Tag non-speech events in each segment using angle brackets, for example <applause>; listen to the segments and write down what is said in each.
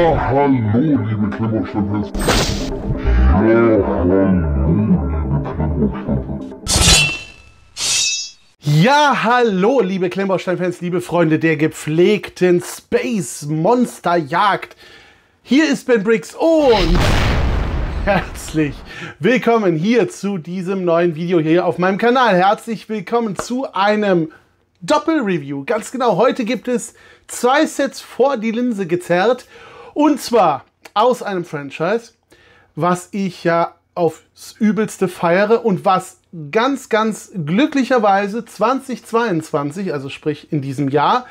Ja, hallo, liebe Klemmerstempel. Ja, hallo, liebe Klemmerstempel. Ja, hallo, liebe Klemmbaustein-Fans, liebe Freunde der gepflegten Space Monster Jagd. Hier ist Ben Briggs und herzlich willkommen hier zu diesem neuen Video hier auf meinem Kanal. Herzlich willkommen zu einem Doppel-Review. Ganz genau, heute gibt es zwei Sets vor die Linse gezerrt und zwar aus einem Franchise, was ich ja aufs Übelste feiere und was ganz, ganz glücklicherweise 2022, also sprich in diesem Jahr,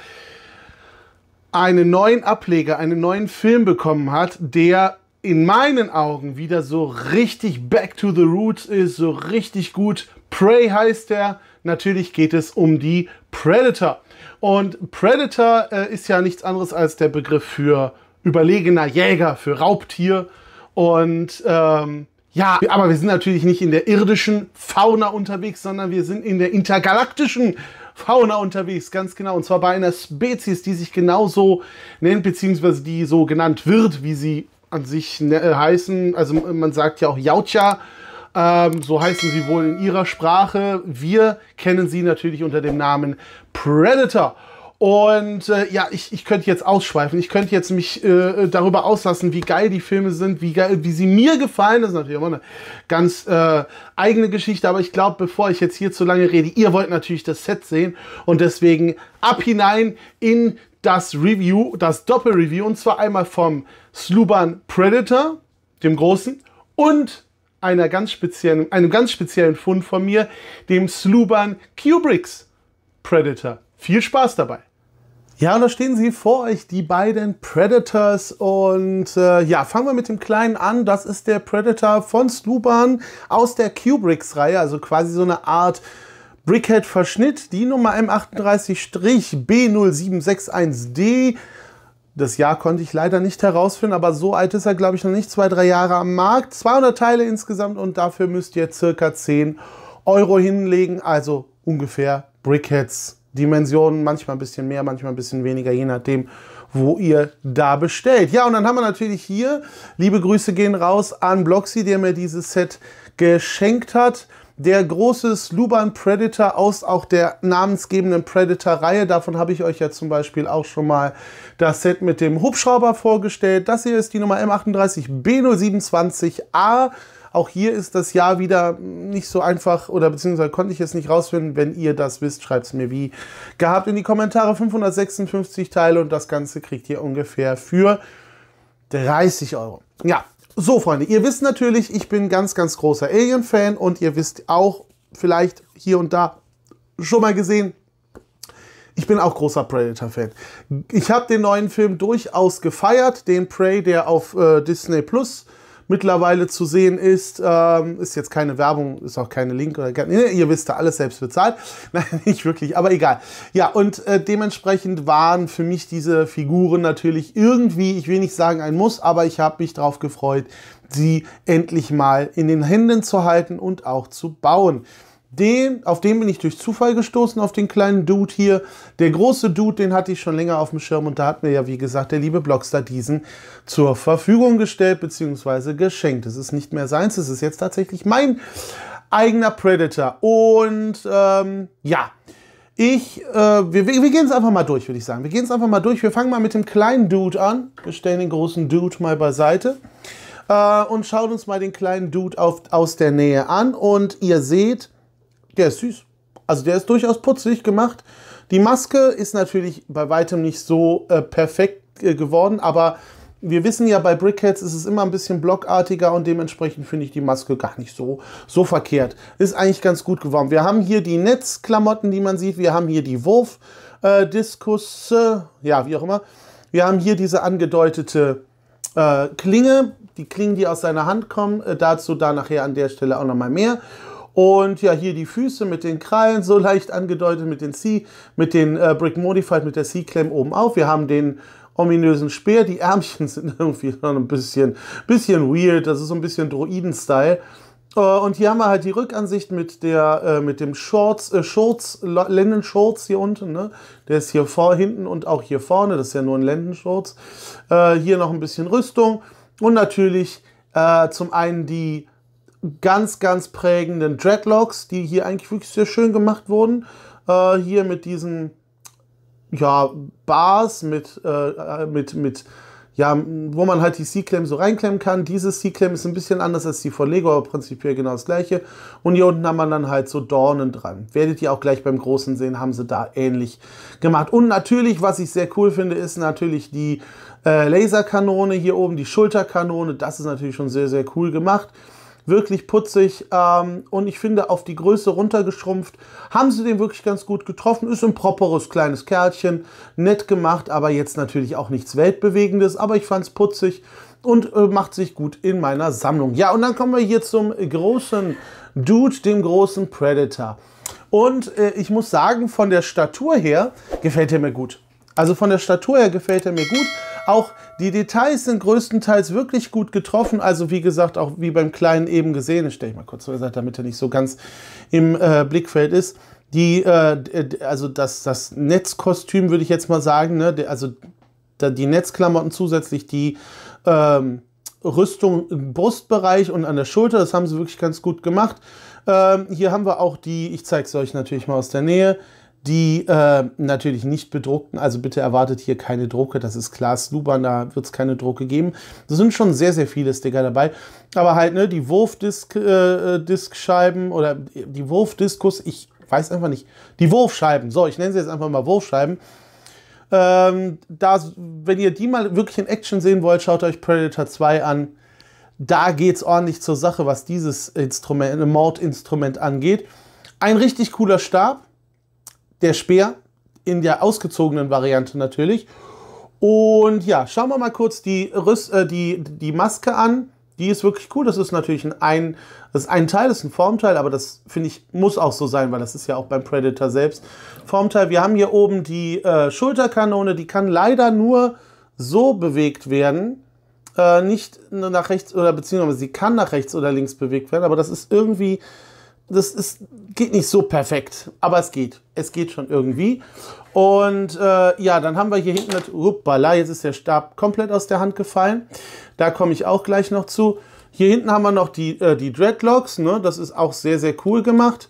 einen neuen Ableger, einen neuen Film bekommen hat, der in meinen Augen wieder so richtig back to the roots ist, so richtig gut. Prey heißt er. Natürlich geht es um die Predator. Und Predator äh, ist ja nichts anderes als der Begriff für überlegener Jäger für Raubtier. Und ähm, ja, aber wir sind natürlich nicht in der irdischen Fauna unterwegs, sondern wir sind in der intergalaktischen Fauna unterwegs, ganz genau. Und zwar bei einer Spezies, die sich genauso nennt, beziehungsweise die so genannt wird, wie sie an sich ne, äh, heißen. Also man sagt ja auch Yautja. Ähm, so heißen sie wohl in ihrer Sprache. Wir kennen sie natürlich unter dem Namen Predator. Und äh, ja, ich, ich könnte jetzt ausschweifen. Ich könnte jetzt mich äh, äh, darüber auslassen, wie geil die Filme sind, wie geil, wie sie mir gefallen. Das ist natürlich immer eine ganz äh, eigene Geschichte. Aber ich glaube, bevor ich jetzt hier zu lange rede, ihr wollt natürlich das Set sehen. Und deswegen ab hinein in das Review, das Doppelreview. Und zwar einmal vom Sluban Predator, dem Großen, und einer ganz speziellen, einem ganz speziellen Fund von mir, dem Sluban Kubricks Predator. Viel Spaß dabei! Ja, und da stehen sie vor euch, die beiden Predators. Und äh, ja, fangen wir mit dem Kleinen an. Das ist der Predator von Sluban aus der Kubricks-Reihe, also quasi so eine Art Brickhead-Verschnitt. Die Nummer M38-B0761D. Das Jahr konnte ich leider nicht herausfinden, aber so alt ist er, glaube ich, noch nicht. Zwei, drei Jahre am Markt. 200 Teile insgesamt und dafür müsst ihr circa 10 Euro hinlegen, also ungefähr Brickheads. Dimensionen, manchmal ein bisschen mehr, manchmal ein bisschen weniger, je nachdem, wo ihr da bestellt. Ja, und dann haben wir natürlich hier, liebe Grüße gehen raus an Bloxy, der mir dieses Set geschenkt hat. Der große Sluban Predator aus auch der namensgebenden Predator-Reihe. Davon habe ich euch ja zum Beispiel auch schon mal das Set mit dem Hubschrauber vorgestellt. Das hier ist die Nummer M38B027A. Auch hier ist das Jahr wieder nicht so einfach oder beziehungsweise konnte ich es nicht rausfinden. Wenn ihr das wisst, schreibt es mir wie gehabt in die Kommentare. 556 Teile und das Ganze kriegt ihr ungefähr für 30 Euro. Ja, so Freunde, ihr wisst natürlich, ich bin ganz, ganz großer Alien-Fan und ihr wisst auch vielleicht hier und da schon mal gesehen, ich bin auch großer Predator-Fan. Ich habe den neuen Film durchaus gefeiert, den Prey, der auf äh, Disney Plus mittlerweile zu sehen ist. Ähm, ist jetzt keine Werbung, ist auch keine Link oder nee, ihr wisst da alles selbst bezahlt. <laughs> Nein, nicht wirklich, aber egal. Ja, und äh, dementsprechend waren für mich diese Figuren natürlich irgendwie, ich will nicht sagen ein Muss, aber ich habe mich darauf gefreut, sie endlich mal in den Händen zu halten und auch zu bauen. Den, auf den bin ich durch Zufall gestoßen, auf den kleinen Dude hier. Der große Dude, den hatte ich schon länger auf dem Schirm und da hat mir ja, wie gesagt, der liebe Blockstar diesen zur Verfügung gestellt bzw. geschenkt. Es ist nicht mehr seins, es ist jetzt tatsächlich mein eigener Predator. Und ähm, ja, ich, äh, wir, wir gehen es einfach mal durch, würde ich sagen. Wir gehen es einfach mal durch. Wir fangen mal mit dem kleinen Dude an. Wir stellen den großen Dude mal beiseite. Äh, und schauen uns mal den kleinen Dude auf, aus der Nähe an. Und ihr seht, der ist süß. Also der ist durchaus putzig gemacht. Die Maske ist natürlich bei weitem nicht so äh, perfekt äh, geworden, aber wir wissen ja, bei Brickheads ist es immer ein bisschen blockartiger und dementsprechend finde ich die Maske gar nicht so, so verkehrt. Ist eigentlich ganz gut geworden. Wir haben hier die Netzklamotten, die man sieht. Wir haben hier die Wurfdiskus, äh, ja, wie auch immer. Wir haben hier diese angedeutete äh, Klinge, die Klingen, die aus seiner Hand kommen. Äh, dazu da nachher an der Stelle auch nochmal mehr. Und ja, hier die Füße mit den Krallen, so leicht angedeutet mit den C, mit den äh, Brick Modified, mit der C-Clem oben auf. Wir haben den ominösen Speer. Die Ärmchen <laughs> sind irgendwie noch ein bisschen, bisschen weird. Das ist so ein bisschen Droiden-Style. Äh, und hier haben wir halt die Rückansicht mit der, äh, mit dem Shorts, äh, Shorts, Lendenshorts hier unten, ne? Der ist hier vor, hinten und auch hier vorne. Das ist ja nur ein Lendenshorts. Äh, hier noch ein bisschen Rüstung. Und natürlich äh, zum einen die ganz, ganz prägenden Dreadlocks, die hier eigentlich wirklich sehr schön gemacht wurden. Äh, hier mit diesen ja, Bars, mit, äh, äh mit, mit, ja, wo man halt die C-Clam so reinklemmen kann. Diese C-Clam ist ein bisschen anders als die von Lego, aber prinzipiell genau das gleiche. Und hier unten haben wir dann halt so Dornen dran. Werdet ihr auch gleich beim Großen sehen, haben sie da ähnlich gemacht. Und natürlich, was ich sehr cool finde, ist natürlich die äh, Laserkanone hier oben, die Schulterkanone. Das ist natürlich schon sehr, sehr cool gemacht wirklich putzig ähm, und ich finde auf die Größe runtergeschrumpft. Haben sie den wirklich ganz gut getroffen. Ist ein properes kleines Kerlchen, nett gemacht, aber jetzt natürlich auch nichts Weltbewegendes, aber ich fand es putzig und äh, macht sich gut in meiner Sammlung. Ja, und dann kommen wir hier zum großen Dude, dem großen Predator. Und äh, ich muss sagen, von der Statur her gefällt er mir gut. Also von der Statur her gefällt er mir gut. Auch die Details sind größtenteils wirklich gut getroffen. Also wie gesagt, auch wie beim Kleinen eben gesehen. Das stelle ich mal kurz zur Seite, damit er nicht so ganz im äh, Blickfeld ist. Die, äh, also das, das Netzkostüm würde ich jetzt mal sagen, ne? also die Netzklamotten zusätzlich, die ähm, Rüstung im Brustbereich und an der Schulter, das haben sie wirklich ganz gut gemacht. Ähm, hier haben wir auch die, ich zeige es euch natürlich mal aus der Nähe, die äh, natürlich nicht bedruckten, also bitte erwartet hier keine Drucke, das ist Klaas Luban, da wird es keine Drucke geben. Da sind schon sehr, sehr viele Sticker dabei, aber halt ne, die Wurfdisk-Scheiben äh, äh oder die Wurfdiskus, ich weiß einfach nicht, die Wurfscheiben, so, ich nenne sie jetzt einfach mal Wurfscheiben. Ähm, da, wenn ihr die mal wirklich in Action sehen wollt, schaut euch Predator 2 an. Da geht es ordentlich zur Sache, was dieses Instrument, Mordinstrument angeht. Ein richtig cooler Stab, der Speer in der ausgezogenen Variante natürlich. Und ja, schauen wir mal kurz die, Rüst, äh, die, die Maske an. Die ist wirklich cool. Das ist natürlich ein, ein, das ist ein Teil, das ist ein Formteil, aber das finde ich muss auch so sein, weil das ist ja auch beim Predator selbst Formteil. Wir haben hier oben die äh, Schulterkanone, die kann leider nur so bewegt werden. Äh, nicht nach rechts oder beziehungsweise sie kann nach rechts oder links bewegt werden, aber das ist irgendwie das ist, geht nicht so perfekt, aber es geht. Es geht schon irgendwie. Und äh, ja, dann haben wir hier hinten, uppala, jetzt ist der Stab komplett aus der Hand gefallen. Da komme ich auch gleich noch zu. Hier hinten haben wir noch die, äh, die Dreadlocks, ne? das ist auch sehr, sehr cool gemacht.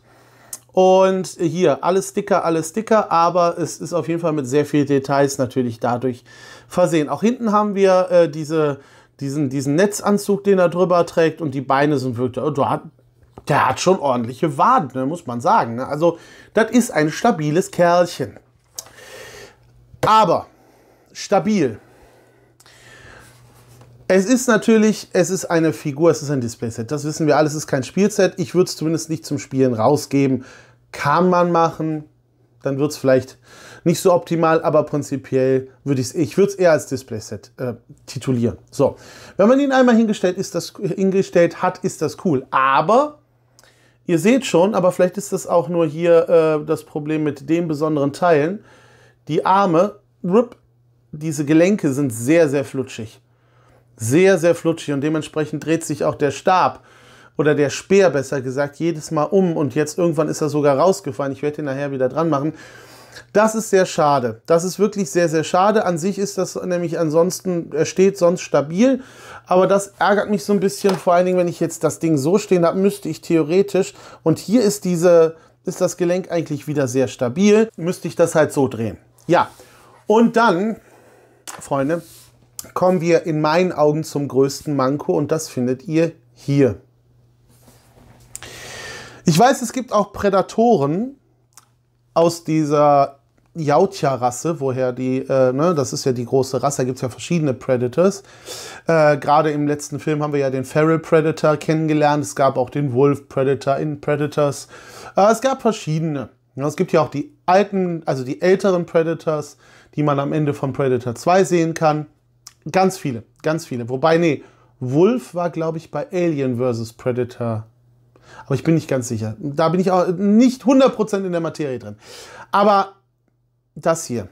Und hier, alles dicker, alles dicker, aber es ist auf jeden Fall mit sehr vielen Details natürlich dadurch versehen. Auch hinten haben wir äh, diese, diesen, diesen Netzanzug, den er drüber trägt und die Beine sind wirklich, oh, also da, der hat schon ordentliche Waden, ne, muss man sagen. Ne? Also, das ist ein stabiles Kerlchen. Aber stabil. Es ist natürlich, es ist eine Figur, es ist ein Displayset. Das wissen wir alles, es ist kein Spielset. Ich würde es zumindest nicht zum Spielen rausgeben. Kann man machen, dann wird es vielleicht nicht so optimal, aber prinzipiell würde ich es, ich würde es eher als Displayset äh, titulieren. So, wenn man ihn einmal hingestellt, ist das, hingestellt hat, ist das cool. Aber Ihr seht schon, aber vielleicht ist das auch nur hier äh, das Problem mit den besonderen Teilen. Die Arme, rip, diese Gelenke sind sehr, sehr flutschig. Sehr, sehr flutschig und dementsprechend dreht sich auch der Stab oder der Speer besser gesagt jedes Mal um und jetzt irgendwann ist er sogar rausgefallen. Ich werde ihn nachher wieder dran machen. Das ist sehr schade. Das ist wirklich sehr, sehr schade. An sich ist das nämlich ansonsten, er steht sonst stabil. Aber das ärgert mich so ein bisschen, vor allen Dingen, wenn ich jetzt das Ding so stehen habe, müsste ich theoretisch, und hier ist diese, ist das Gelenk eigentlich wieder sehr stabil, müsste ich das halt so drehen. Ja, und dann, Freunde, kommen wir in meinen Augen zum größten Manko und das findet ihr hier. Ich weiß, es gibt auch Prädatoren, aus dieser Yautja-Rasse, woher die, äh, ne, das ist ja die große Rasse, da gibt es ja verschiedene Predators. Äh, Gerade im letzten Film haben wir ja den Feral Predator kennengelernt, es gab auch den Wolf Predator in Predators. Äh, es gab verschiedene. es gibt ja auch die alten, also die älteren Predators, die man am Ende von Predator 2 sehen kann. Ganz viele, ganz viele. Wobei, nee, Wolf war, glaube ich, bei Alien vs. Predator aber ich bin nicht ganz sicher. Da bin ich auch nicht 100% in der Materie drin. Aber das hier.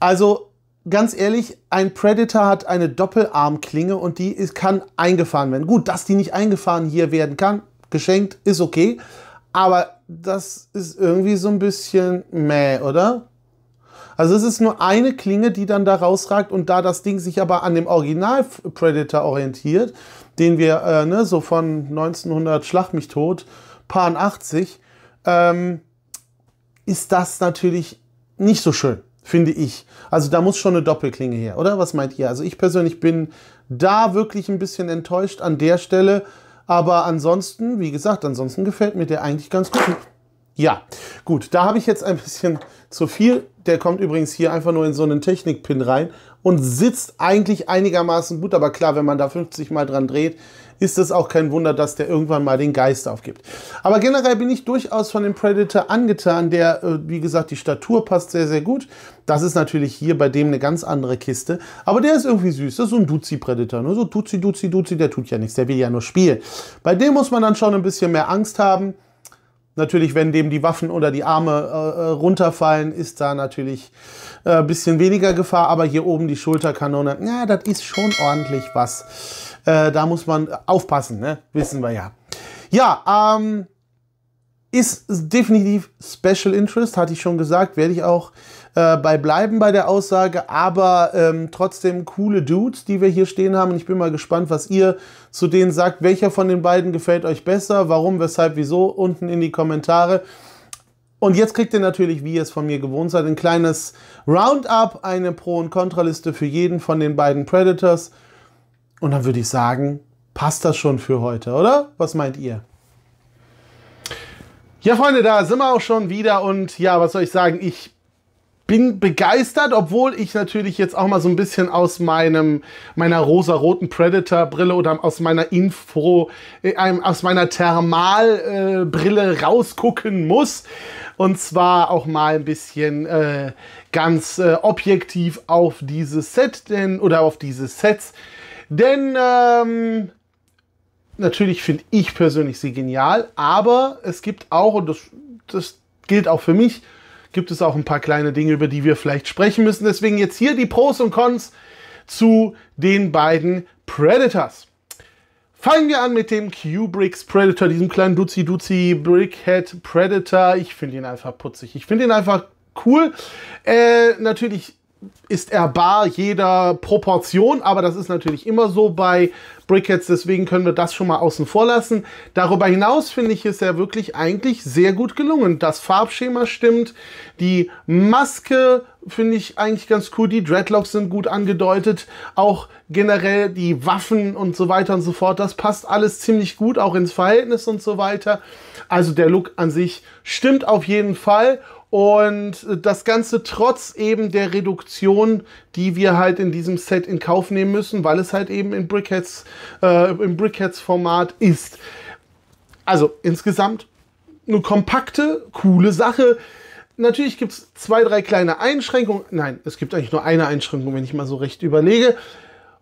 Also ganz ehrlich, ein Predator hat eine Doppelarmklinge und die ist, kann eingefahren werden. Gut, dass die nicht eingefahren hier werden kann, geschenkt, ist okay. Aber das ist irgendwie so ein bisschen meh, oder? Also es ist nur eine Klinge, die dann da rausragt und da das Ding sich aber an dem Original Predator orientiert, den wir äh, ne, so von 1900 Schlag mich tot, Pan 80, ähm, ist das natürlich nicht so schön, finde ich. Also da muss schon eine Doppelklinge her, oder? Was meint ihr? Also ich persönlich bin da wirklich ein bisschen enttäuscht an der Stelle. Aber ansonsten, wie gesagt, ansonsten gefällt mir der eigentlich ganz gut. Ja, gut, da habe ich jetzt ein bisschen zu viel. Der kommt übrigens hier einfach nur in so einen Technikpin rein und sitzt eigentlich einigermaßen gut. Aber klar, wenn man da 50 Mal dran dreht, ist es auch kein Wunder, dass der irgendwann mal den Geist aufgibt. Aber generell bin ich durchaus von dem Predator angetan. Der, äh, wie gesagt, die Statur passt sehr, sehr gut. Das ist natürlich hier bei dem eine ganz andere Kiste. Aber der ist irgendwie süß. Das ist so ein Duzi-Predator. Ne? So Duzi, Duzi, Duzi, der tut ja nichts. Der will ja nur spielen. Bei dem muss man dann schon ein bisschen mehr Angst haben. Natürlich, wenn dem die Waffen oder die Arme äh, äh runterfallen, ist da natürlich ein äh, bisschen weniger Gefahr. Aber hier oben die Schulterkanone, na, das ist schon ordentlich was. Äh, da muss man aufpassen, ne? wissen wir ja. Ja, ähm, ist definitiv Special Interest, hatte ich schon gesagt, werde ich auch äh, bei bleiben bei der Aussage, aber ähm, trotzdem coole Dudes, die wir hier stehen haben. Und ich bin mal gespannt, was ihr zu denen sagt. Welcher von den beiden gefällt euch besser? Warum, weshalb, wieso? Unten in die Kommentare. Und jetzt kriegt ihr natürlich, wie ihr es von mir gewohnt seid, ein kleines Roundup, eine Pro- und Kontraliste für jeden von den beiden Predators. Und dann würde ich sagen, passt das schon für heute, oder? Was meint ihr? Ja, Freunde, da sind wir auch schon wieder und ja, was soll ich sagen? Ich bin begeistert, obwohl ich natürlich jetzt auch mal so ein bisschen aus meinem meiner rosa-roten Predator-Brille oder aus meiner Info, äh, aus meiner Thermal-Brille äh, rausgucken muss. Und zwar auch mal ein bisschen äh, ganz äh, objektiv auf dieses Set denn oder auf diese Sets. Denn ähm, natürlich finde ich persönlich sie genial, aber es gibt auch, und das, das gilt auch für mich, gibt es auch ein paar kleine Dinge, über die wir vielleicht sprechen müssen. Deswegen jetzt hier die Pros und Cons zu den beiden Predators. Fangen wir an mit dem Q-Bricks Predator, diesem kleinen Duzi-Duzi Brickhead Predator. Ich finde ihn einfach putzig. Ich finde ihn einfach cool. Äh, natürlich ist er bar jeder Proportion, aber das ist natürlich immer so bei Brickheads, deswegen können wir das schon mal außen vor lassen. Darüber hinaus finde ich es ja wirklich eigentlich sehr gut gelungen. Das Farbschema stimmt, die Maske finde ich eigentlich ganz cool, die Dreadlocks sind gut angedeutet, auch generell die Waffen und so weiter und so fort, das passt alles ziemlich gut, auch ins Verhältnis und so weiter. Also der Look an sich stimmt auf jeden Fall und das Ganze trotz eben der Reduktion, die wir halt in diesem Set in Kauf nehmen müssen, weil es halt eben in Brickheads, äh, im Brickheads-Format ist. Also insgesamt eine kompakte, coole Sache. Natürlich gibt es zwei, drei kleine Einschränkungen. Nein, es gibt eigentlich nur eine Einschränkung, wenn ich mal so recht überlege.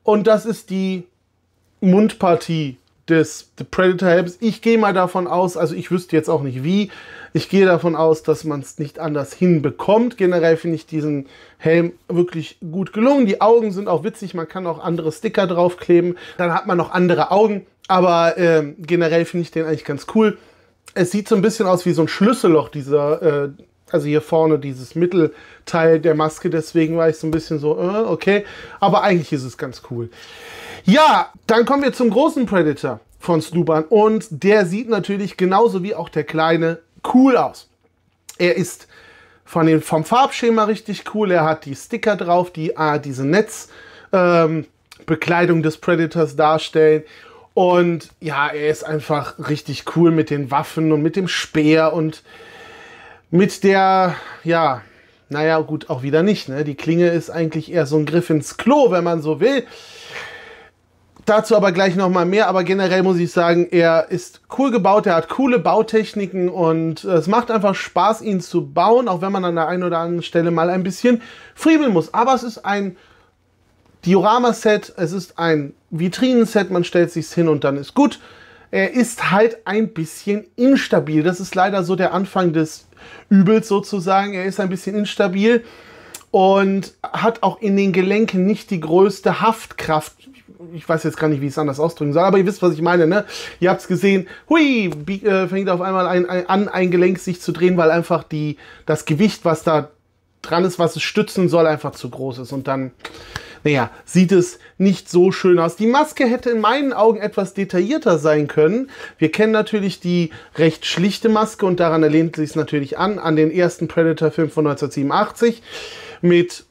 Und das ist die Mundpartie des The Predator Helms. Ich gehe mal davon aus, also ich wüsste jetzt auch nicht wie, ich gehe davon aus, dass man es nicht anders hinbekommt. Generell finde ich diesen Helm wirklich gut gelungen. Die Augen sind auch witzig. Man kann auch andere Sticker draufkleben. Dann hat man noch andere Augen. Aber äh, generell finde ich den eigentlich ganz cool. Es sieht so ein bisschen aus wie so ein Schlüsselloch, dieser, äh, also hier vorne dieses Mittelteil der Maske. Deswegen war ich so ein bisschen so, äh, okay. Aber eigentlich ist es ganz cool. Ja, dann kommen wir zum großen Predator von Sluban. Und der sieht natürlich genauso wie auch der kleine cool aus. Er ist von den, vom Farbschema richtig cool. Er hat die Sticker drauf, die ah, diese Netzbekleidung ähm, des Predators darstellen. Und ja, er ist einfach richtig cool mit den Waffen und mit dem Speer und mit der, ja, naja, gut, auch wieder nicht. Ne? Die Klinge ist eigentlich eher so ein Griff ins Klo, wenn man so will. Dazu aber gleich nochmal mehr, aber generell muss ich sagen, er ist cool gebaut, er hat coole Bautechniken und es macht einfach Spaß, ihn zu bauen, auch wenn man an der einen oder anderen Stelle mal ein bisschen friemeln muss. Aber es ist ein Diorama-Set, es ist ein Vitrinenset, man stellt sich's hin und dann ist gut. Er ist halt ein bisschen instabil. Das ist leider so der Anfang des Übels sozusagen. Er ist ein bisschen instabil und hat auch in den Gelenken nicht die größte Haftkraft, ich weiß jetzt gar nicht, wie ich es anders ausdrücken soll, aber ihr wisst, was ich meine, ne? Ihr habt es gesehen, hui, äh, fängt auf einmal ein, ein, an, ein Gelenk sich zu drehen, weil einfach die, das Gewicht, was da dran ist, was es stützen soll, einfach zu groß ist. Und dann, naja, sieht es nicht so schön aus. Die Maske hätte in meinen Augen etwas detaillierter sein können. Wir kennen natürlich die recht schlichte Maske und daran erlehnt sich es natürlich an, an den ersten Predator-Film von 1987 mit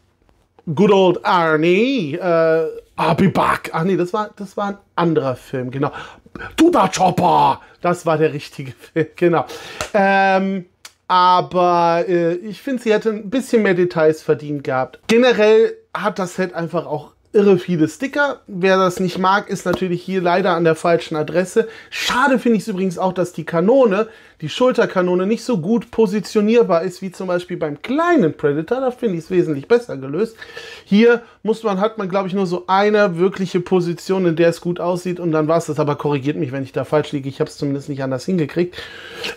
Good Old Arnie. Äh, I'll be back. Ach nee, das war, das war ein anderer Film, genau. Du da Chopper! Das war der richtige <laughs> Film, genau. Ähm, aber äh, ich finde, sie hätte ein bisschen mehr Details verdient gehabt. Generell hat das Set einfach auch irre viele Sticker. Wer das nicht mag, ist natürlich hier leider an der falschen Adresse. Schade finde ich es übrigens auch, dass die Kanone, die Schulterkanone, nicht so gut positionierbar ist wie zum Beispiel beim kleinen Predator. Da finde ich es wesentlich besser gelöst. Hier muss man, hat man, glaube ich, nur so eine wirkliche Position, in der es gut aussieht und dann war es das. Aber korrigiert mich, wenn ich da falsch liege. Ich habe es zumindest nicht anders hingekriegt.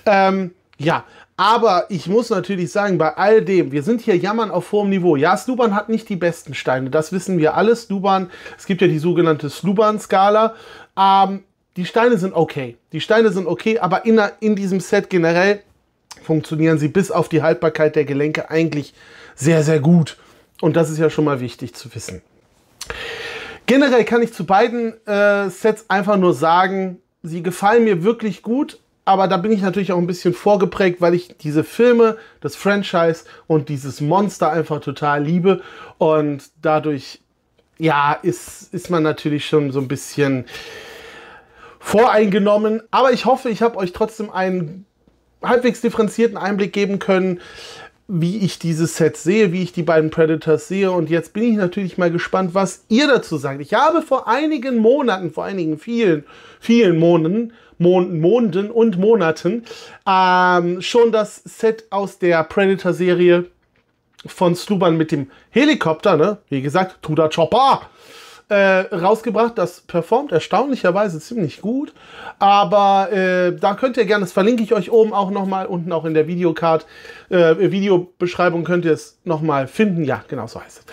Ähm, ja, aber ich muss natürlich sagen, bei all dem, wir sind hier jammern auf hohem Niveau. Ja, Sluban hat nicht die besten Steine, das wissen wir alle. Sluban, es gibt ja die sogenannte Sluban-Skala. Ähm, die Steine sind okay. Die Steine sind okay, aber in, in diesem Set generell funktionieren sie bis auf die Haltbarkeit der Gelenke eigentlich sehr, sehr gut. Und das ist ja schon mal wichtig zu wissen. Generell kann ich zu beiden äh, Sets einfach nur sagen, sie gefallen mir wirklich gut, aber da bin ich natürlich auch ein bisschen vorgeprägt, weil ich diese Filme, das Franchise und dieses Monster einfach total liebe. Und dadurch, ja, ist, ist man natürlich schon so ein bisschen voreingenommen. Aber ich hoffe, ich habe euch trotzdem einen halbwegs differenzierten Einblick geben können, wie ich dieses Set sehe, wie ich die beiden Predators sehe. Und jetzt bin ich natürlich mal gespannt, was ihr dazu sagt. Ich habe vor einigen Monaten, vor einigen vielen, vielen Monaten, Monden, Monden und Monaten ähm, schon das Set aus der Predator-Serie von Sluban mit dem Helikopter, ne? Wie gesagt, Tudor Chopper äh, rausgebracht. Das performt erstaunlicherweise ziemlich gut. Aber äh, da könnt ihr gerne, das verlinke ich euch oben auch nochmal, unten auch in der Videocard, äh, Videobeschreibung könnt ihr es nochmal finden. Ja, genau so heißt es.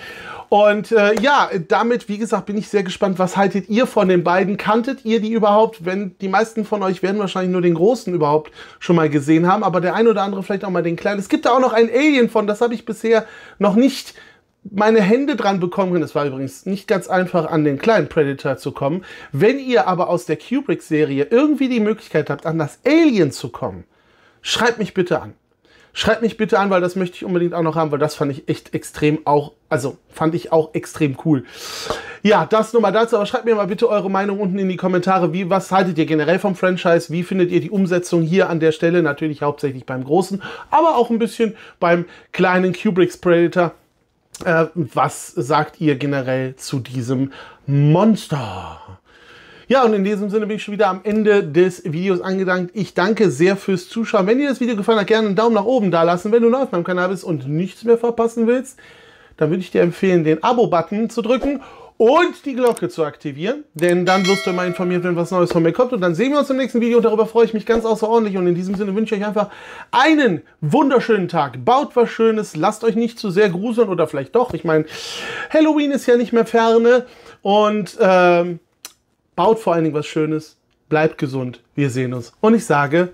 Und äh, ja, damit, wie gesagt, bin ich sehr gespannt, was haltet ihr von den beiden? Kanntet ihr die überhaupt? Wenn die meisten von euch werden wahrscheinlich nur den großen überhaupt schon mal gesehen haben, aber der ein oder andere vielleicht auch mal den kleinen. Es gibt da auch noch einen Alien von, das habe ich bisher noch nicht meine Hände dran bekommen können, Es war übrigens nicht ganz einfach, an den kleinen Predator zu kommen. Wenn ihr aber aus der Kubrick-Serie irgendwie die Möglichkeit habt, an das Alien zu kommen, schreibt mich bitte an. Schreibt mich bitte an, weil das möchte ich unbedingt auch noch haben, weil das fand ich echt extrem auch, also fand ich auch extrem cool. Ja, das nur mal dazu, aber schreibt mir mal bitte eure Meinung unten in die Kommentare. Wie, was haltet ihr generell vom Franchise? Wie findet ihr die Umsetzung hier an der Stelle? Natürlich hauptsächlich beim Großen, aber auch ein bisschen beim kleinen Kubrick's Predator. Äh, was sagt ihr generell zu diesem Monster? Ja, und in diesem Sinne bin ich schon wieder am Ende des Videos angedankt. Ich danke sehr fürs Zuschauen. Wenn dir das Video gefallen hat, gerne einen Daumen nach oben da lassen. Wenn du neu auf meinem Kanal bist und nichts mehr verpassen willst, dann würde ich dir empfehlen, den Abo-Button zu drücken und die Glocke zu aktivieren, denn dann wirst du immer informiert, wenn was Neues von mir kommt. Und dann sehen wir uns im nächsten Video. Darüber freue ich mich ganz außerordentlich. Und in diesem Sinne wünsche ich euch einfach einen wunderschönen Tag. Baut was Schönes, lasst euch nicht zu sehr gruseln oder vielleicht doch. Ich meine, Halloween ist ja nicht mehr ferne. Und ähm, baut vor allen Dingen was Schönes. Bleibt gesund. Wir sehen uns. Und ich sage